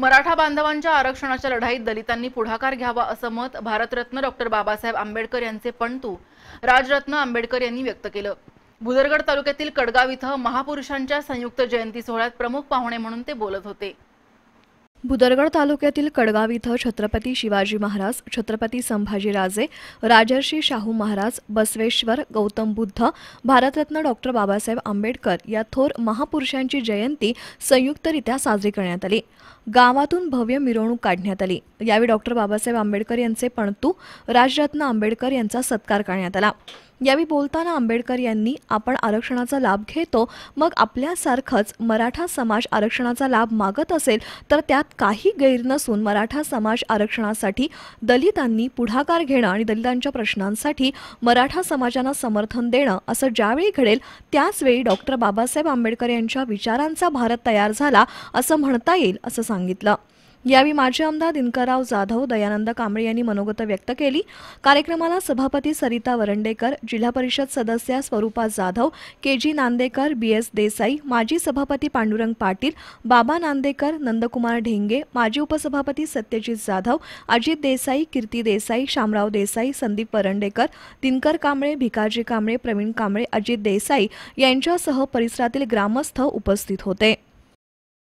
मराठा बांधवांच्या आरक्षणाच्या लढाईत दलितांनी पुढाकार घ्यावा असं मत भारतरत्न डॉक्टर बाबासाहेब आंबेडकर यांचे पणतू राजरत्न आंबेडकर यांनी व्यक्त केलं भुदरगड तालुक्यातील कडगाव इथं महापुरुषांच्या संयुक्त जयंती सोहळ्यात प्रमुख पाहुणे म्हणून ते बोलत होते भुदरगड तालुक्यातील कडगाव इथं छत्रपती शिवाजी महाराज छत्रपती संभाजीराजे राजर्षी शाहू महाराज बसवेश्वर गौतम बुद्ध भारतरत्न डॉक्टर बाबासाहेब आंबेडकर या थोर महापुरुषांची जयंती संयुक्तरित्या साजरी करण्यात आली गावातून भव्य मिरवणूक काढण्यात आली यावेळी डॉक्टर बाबासाहेब आंबेडकर यांचे पणतू राजरत्न आंबेडकर यांचा सत्कार करण्यात आला यावेळी बोलताना आंबेडकर यांनी आपण आरक्षणाचा लाभ घेतो मग आपल्यासारखंच मराठा समाज आरक्षणाचा लाभ मागत असेल तर त्यात काही गैर नसून मराठा समाज आरक्षणासाठी दलितांनी पुढाकार घेणं आणि दलितांच्या प्रश्नांसाठी मराठा समाजाला समर्थन देणं असं ज्यावेळी घडेल त्याचवेळी डॉक्टर बाबासाहेब आंबेडकर यांच्या विचारांचा भारत तयार झाला असं म्हणता येईल असं सांगितलं यावेळी माजी आमदार दिनकरराव जाधव दयानंद कांबळे यांनी मनोगत व्यक्त केली कार्यक्रमाला सभापती सरिता वरंडेकर जिल्हा परिषद सदस्या Swarupa Jadhav K G Nandekar B S Desai माजी सभापती पांडुरंग पाटील बाबा नांदेकर नंदकुमार ढेंगे माजी उपसभापती सत्यजित जाधव अजित देसाई कीर्ती देसाई शामराव देसाई संदीप वरंडेकर दिनकर कांबळे भिकाजी कांबळे प्रवीण कांबळे अजित देसाई यांच्यासह परिसरातील ग्रामस्थ उपस्थित होते